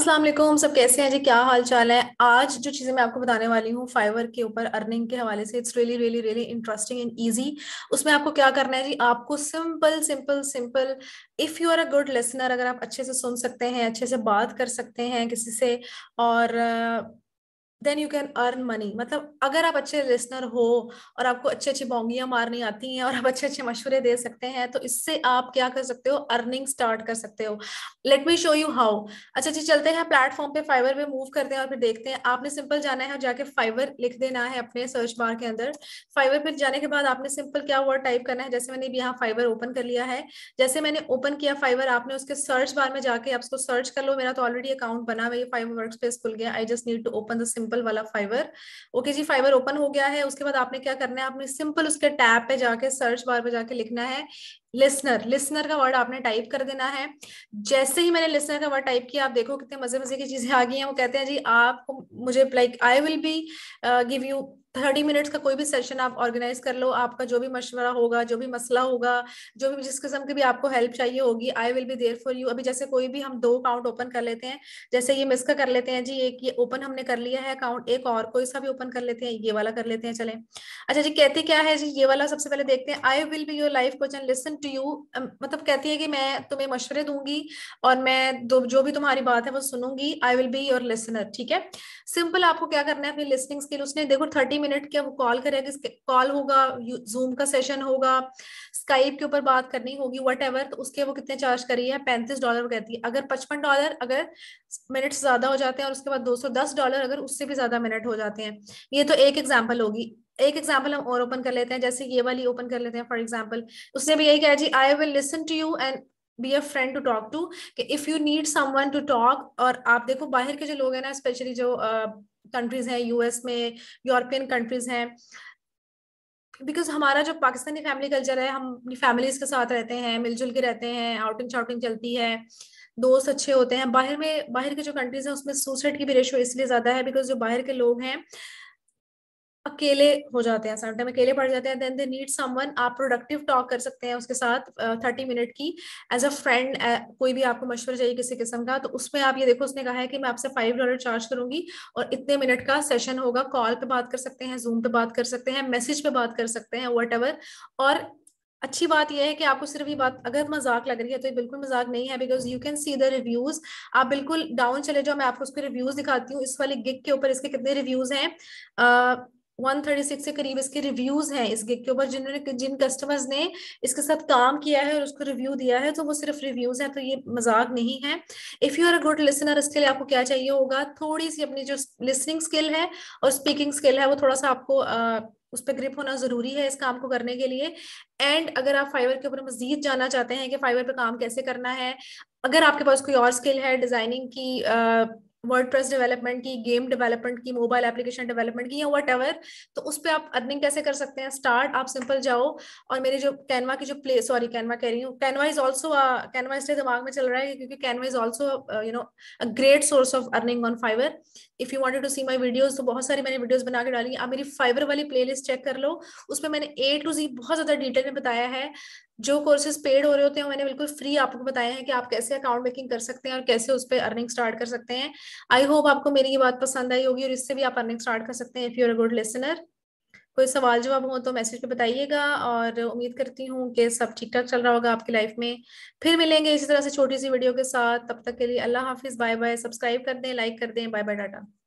असलम सब कैसे हैं जी क्या हाल चाल है आज जो चीज़ें मैं आपको बताने वाली हूँ फाइवर के ऊपर अर्निंग के हवाले से it's really really really interesting and easy उसमें आपको क्या करना है जी आपको simple simple simple if you are a good listener अगर आप अच्छे से सुन सकते हैं अच्छे से बात कर सकते हैं किसी से और then you can earn money मतलब अगर आप अच्छे लिसनर हो और आपको अच्छे अच्छे बोंगियां मारनी आती हैं और आप अच्छे अच्छे मशवरे दे सकते हैं तो इससे आप क्या कर सकते हो अर्निंग स्टार्ट कर सकते हो let me show you how अच्छा जी चलते हैं प्लेटफॉर्म पे फाइवर पे मूव करते हैं और फिर देखते हैं आपने सिंपल जाना है जाके फाइवर लिख देना है अपने सर्च बार के अंदर फाइवर पर जाने के बाद आपने सिंपल क्या वर्ड टाइप करना है जैसे मैंने यहाँ फाइवर ओपन कर लिया है जैसे मैंने ओपन किया फाइवर आपने उसके सर्च बार में जाके आप उसको सर्च कर लो मेरा तो ऑलरेडी अकाउंट बना हुआ फाइवर वर्क स्पेस खुल गया I just need to open the simple वाला फाइबर ओके जी फाइबर ओपन हो गया है उसके बाद आपने क्या करना है आपने सिंपल उसके टैब पे जाके सर्च बार पे जाके लिखना है लिसनर लिसनर का वर्ड आपने टाइप कर देना है जैसे ही मैंने लिसनर का वर्ड टाइप किया आप देखो कितने मजे मजे की चीजें आ गई हैं वो कहते हैं जी आप मुझे like I will be give you thirty minutes का कोई भी सेशन आप ऑर्गेनाइज कर लो आपका जो भी मशवरा होगा जो भी मसला होगा जो भी जिस किस्म की भी आपको हेल्प चाहिए होगी I will be there for you अभी जैसे कोई भी हम दो अकाउंट ओपन कर लेते हैं जैसे ये मिस का कर लेते हैं जी एक ये ओपन हमने कर लिया है अकाउंट एक और कोई सा भी ओपन कर लेते हैं ये वाला कर लेते हैं चले अच्छा जी कहते क्या है जी ये वाला सबसे पहले देखते हैं I will be your life question listen to you um, मतलब कहती है कि मैं तुम्हें मशवरे दूंगी और मैं जो भी तुम्हारी बात है वो सुनूंगी I will be your listener ठीक है सिंपल आपको क्या करना है अपनी लिसनिंग स्किल उसने देखो थर्टी मिनट के वो कॉल करेगा कॉल होगा जूम का सेशन होगा स्काइप के ऊपर बात करनी होगी वट एवर तो उसके वो कितने चार्ज करी है पैंतीस डॉलर कहती है अगर पचपन डॉलर अगर मिनट ज्यादा हो जाते हैं और उसके बाद दो सौ दस डॉलर अगर उससे भी ज्यादा मिनट हो जाते हैं ये तो एक एग्जाम्पल होगी एक एग्जाम्पल हम और ओपन कर लेते हैं जैसे ये वाली ओपन कर लेते हैं फॉर एग्जाम्पल उसने भी यही कहा जी I will listen to you and be a friend to talk to कि if you need someone to talk और आप देखो बाहर के जो लोग हैं ना स्पेशली जो कंट्रीज uh, हैं यूएस में यूरोपियन कंट्रीज हैं बिकॉज हमारा जो पाकिस्तानी फैमिली कल्चर है हम अपनी फैमिलीज के साथ रहते हैं मिलजुल के रहते हैं आउटिंग शाउटिंग चलती है दोस्त अच्छे होते हैं बाहर में बाहर के जो कंट्रीज हैं उसमें सुसाइड की भी रेशियो इसलिए ज्यादा है बिकॉज जो बाहर के लोग हैं अकेले हो जाते हैं समटाइम अकेले पड़ जाते हैं देन दे नीड समवन आप प्रोडक्टिव टॉक कर सकते हैं उसके साथ थर्टी uh, मिनट की एज अ फ्रेंड कोई भी आपको मशवरा चाहिए किसी किस्म का तो उसमें आप ये देखो उसने कहा है कि मैं आपसे फाइव डॉलर चार्ज करूंगी और इतने मिनट का सेशन होगा कॉल पे बात कर सकते हैं जूम पे बात कर सकते हैं मैसेज पे बात कर सकते हैं वट और अच्छी बात यह है कि आपको सिर्फ ये बात अगर मजाक लग रही है तो ये बिल्कुल मजाक नहीं है because you can see the reviews आप बिल्कुल डाउन चले जाओ मैं आपको उसके रिव्यूज दिखाती हूँ इस वाले गिग के ऊपर इसके कितने रिव्यूज हैं 136 के करीब इसके रिव्यूज हैं इस गिग के ऊपर जिन्होंने जिन कस्टमर्स ने इसके साथ काम किया है और उसको रिव्यू दिया है तो वो सिर्फ रिव्यूज हैं तो ये मजाक नहीं है if you are a good listener इसके लिए आपको क्या चाहिए होगा थोड़ी सी अपनी जो लिसनिंग स्किल है और स्पीकिंग स्किल है वो थोड़ा सा आपको uh, उस पर ग्रिप होना जरूरी है इस काम को करने के लिए एंड अगर आप फाइवर के ऊपर मजीद जानना चाहते हैं कि फाइवर पे काम कैसे करना है अगर आपके पास कोई और स्किल है डिजाइनिंग की uh, वर्डप्रेस डेवलपमेंट की गेम डेवलपमेंट की मोबाइल एप्लीकेशन डेवलपमेंट की या वट एवर तो उस पर आप अर्निंग कैसे कर सकते हैं स्टार्ट आप सिंपल जाओ और मेरे जो कैनवा की जो प्ले सॉरी कैनवा कह रही हूँ कैनवा इज ऑल्सो कैनवा इसलिए दिमाग में चल रहा है क्योंकि Canva is also you know a great source of earning on Fiverr if you wanted to see my videos तो बहुत सारी मैंने वीडियोज बना के डाली आप मेरी फाइवर वाली प्ले चेक कर लो उसमें मैंने ए टू जी बहुत ज्यादा डिटेल में बताया है जो कोर्सेज पेड हो रहे होते हैं मैंने बिल्कुल फ्री आपको बताया है कि आप कैसे अकाउंट मेकिंग कर सकते हैं और कैसे उस पर अर्निंग स्टार्ट कर सकते हैं आई होप आपको मेरी ये बात पसंद आई होगी और इससे भी आप अर्निंग स्टार्ट कर सकते हैं if you're a good listener कोई सवाल जवाब हो तो मैसेज पे बताइएगा और उम्मीद करती हूँ कि सब ठीक ठाक चल रहा होगा आपकी लाइफ में फिर मिलेंगे इसी तरह से छोटी सी वीडियो के साथ तब तक के लिए अल्लाह हाफिज़ बाय बाय सब्सक्राइब कर दें लाइक कर दें बाय बाय डाटा